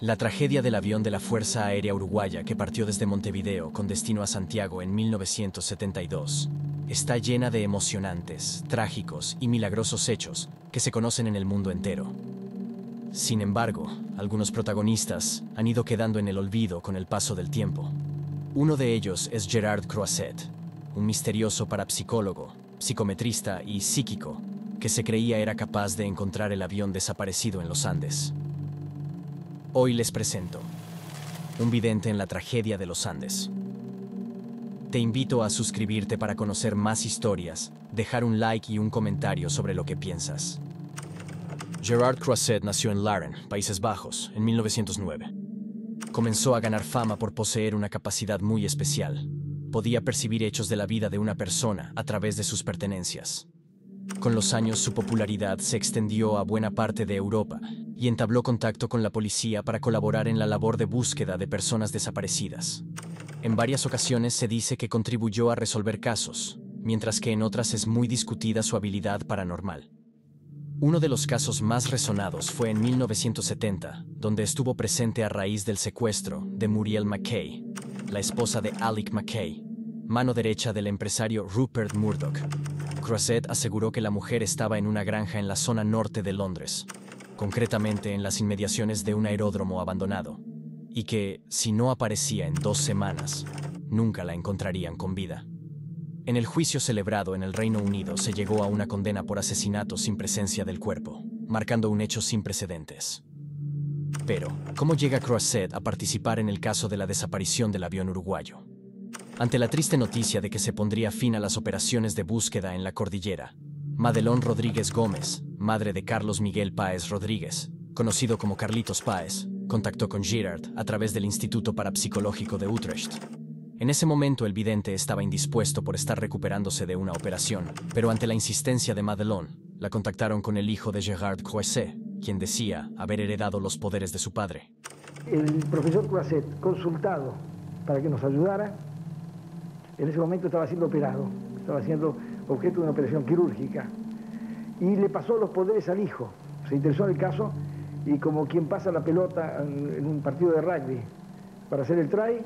La tragedia del avión de la Fuerza Aérea Uruguaya que partió desde Montevideo con destino a Santiago en 1972 está llena de emocionantes, trágicos y milagrosos hechos que se conocen en el mundo entero. Sin embargo, algunos protagonistas han ido quedando en el olvido con el paso del tiempo. Uno de ellos es Gerard Croisset, un misterioso parapsicólogo, psicometrista y psíquico que se creía era capaz de encontrar el avión desaparecido en los Andes. Hoy les presento un vidente en la tragedia de los Andes. Te invito a suscribirte para conocer más historias, dejar un like y un comentario sobre lo que piensas. Gerard Croisset nació en Laren, Países Bajos, en 1909. Comenzó a ganar fama por poseer una capacidad muy especial. Podía percibir hechos de la vida de una persona a través de sus pertenencias. Con los años su popularidad se extendió a buena parte de Europa y entabló contacto con la policía para colaborar en la labor de búsqueda de personas desaparecidas. En varias ocasiones se dice que contribuyó a resolver casos, mientras que en otras es muy discutida su habilidad paranormal. Uno de los casos más resonados fue en 1970, donde estuvo presente a raíz del secuestro de Muriel McKay, la esposa de Alec McKay, mano derecha del empresario Rupert Murdoch, Croisset aseguró que la mujer estaba en una granja en la zona norte de Londres, concretamente en las inmediaciones de un aeródromo abandonado, y que, si no aparecía en dos semanas, nunca la encontrarían con vida. En el juicio celebrado en el Reino Unido se llegó a una condena por asesinato sin presencia del cuerpo, marcando un hecho sin precedentes. Pero, ¿cómo llega Croisset a participar en el caso de la desaparición del avión uruguayo? Ante la triste noticia de que se pondría fin a las operaciones de búsqueda en la cordillera, Madelón Rodríguez Gómez, madre de Carlos Miguel Páez Rodríguez, conocido como Carlitos Páez, contactó con Girard a través del Instituto Parapsicológico de Utrecht. En ese momento el vidente estaba indispuesto por estar recuperándose de una operación, pero ante la insistencia de Madelon, la contactaron con el hijo de Gerard Croisset, quien decía haber heredado los poderes de su padre. El profesor Croisset, consultado para que nos ayudara, en ese momento estaba siendo operado, estaba siendo objeto de una operación quirúrgica. Y le pasó los poderes al hijo. Se interesó en el caso y como quien pasa la pelota en un partido de rugby para hacer el try,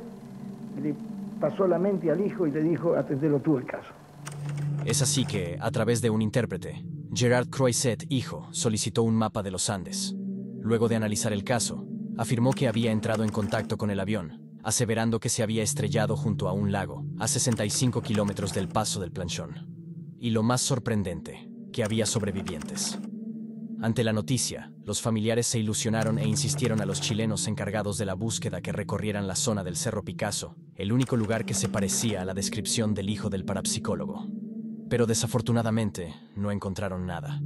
le pasó la mente al hijo y le dijo, atendelo tú el caso. Es así que, a través de un intérprete, Gerard Croisset, hijo, solicitó un mapa de los Andes. Luego de analizar el caso, afirmó que había entrado en contacto con el avión, aseverando que se había estrellado junto a un lago, a 65 kilómetros del paso del planchón. Y lo más sorprendente, que había sobrevivientes. Ante la noticia, los familiares se ilusionaron e insistieron a los chilenos encargados de la búsqueda que recorrieran la zona del Cerro Picasso, el único lugar que se parecía a la descripción del hijo del parapsicólogo. Pero desafortunadamente, no encontraron nada.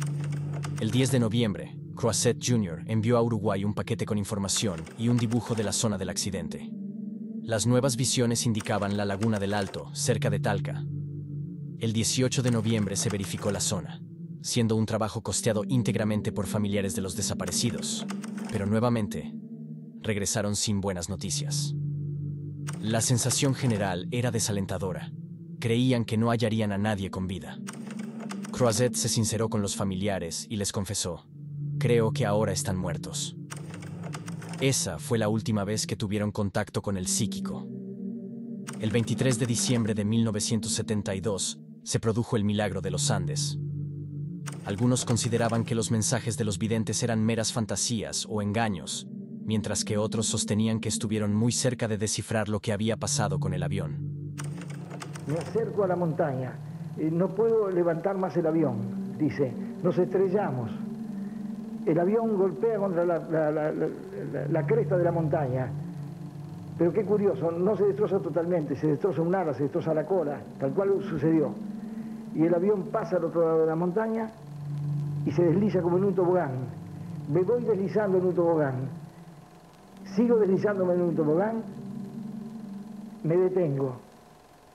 El 10 de noviembre, Croisset Jr. envió a Uruguay un paquete con información y un dibujo de la zona del accidente. Las nuevas visiones indicaban la laguna del Alto, cerca de Talca. El 18 de noviembre se verificó la zona, siendo un trabajo costeado íntegramente por familiares de los desaparecidos, pero nuevamente regresaron sin buenas noticias. La sensación general era desalentadora. Creían que no hallarían a nadie con vida. Croisette se sinceró con los familiares y les confesó, creo que ahora están muertos. Esa fue la última vez que tuvieron contacto con el psíquico. El 23 de diciembre de 1972 se produjo el milagro de los Andes. Algunos consideraban que los mensajes de los videntes eran meras fantasías o engaños, mientras que otros sostenían que estuvieron muy cerca de descifrar lo que había pasado con el avión. Me acerco a la montaña. y No puedo levantar más el avión, dice. Nos estrellamos el avión golpea contra la, cresta de la montaña. Pero qué curioso, no se destroza totalmente, se destroza un ala, se destroza la cola, tal cual sucedió. Y el avión pasa al otro lado de la montaña y se desliza como en un tobogán. Me voy deslizando en un tobogán. Sigo deslizándome en un tobogán, me detengo.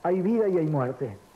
Hay vida y hay muerte.